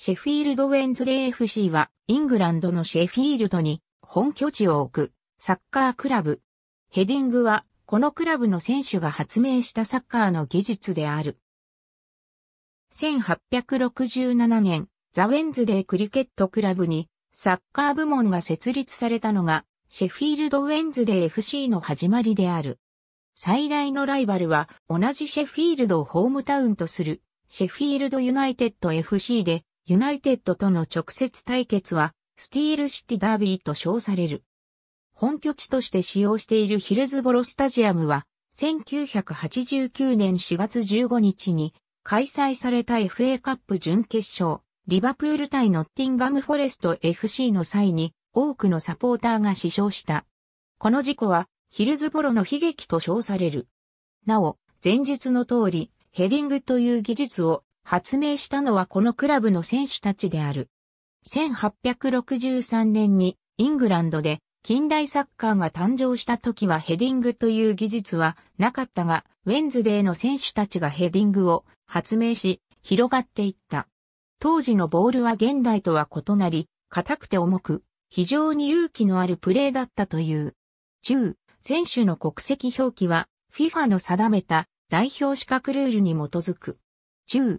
シェフィールド・ウェンズレー FC は、イングランドのシェフィールドに本拠地を置くサッカークラブ。ヘディングは、このクラブの選手が発明したサッカーの技術である。1867年、ザ・ウェンズデークリケットクラブにサッカー部門が設立されたのが、シェフィールド・ウェンズデー FC の始まりである。最大のライバルは同じシェフィールドをホームタウンとするシェフィールド・ユナイテッド FC でユナイテッドとの直接対決は、スティールシティダービーと称される。本拠地として使用しているヒルズボロスタジアムは、1989年4月15日に開催された FA カップ準決勝、リバプール対ノッティンガムフォレスト FC の際に多くのサポーターが死傷した。この事故はヒルズボロの悲劇と称される。なお、前述の通り、ヘディングという技術を発明したのはこのクラブの選手たちである。1863年にイングランドで近代サッカーが誕生した時はヘディングという技術はなかったが、ウェンズデーの選手たちがヘディングを発明し、広がっていった。当時のボールは現代とは異なり、硬くて重く、非常に勇気のあるプレーだったという。10、選手の国籍表記は FIFA の定めた代表資格ルールに基づく。10、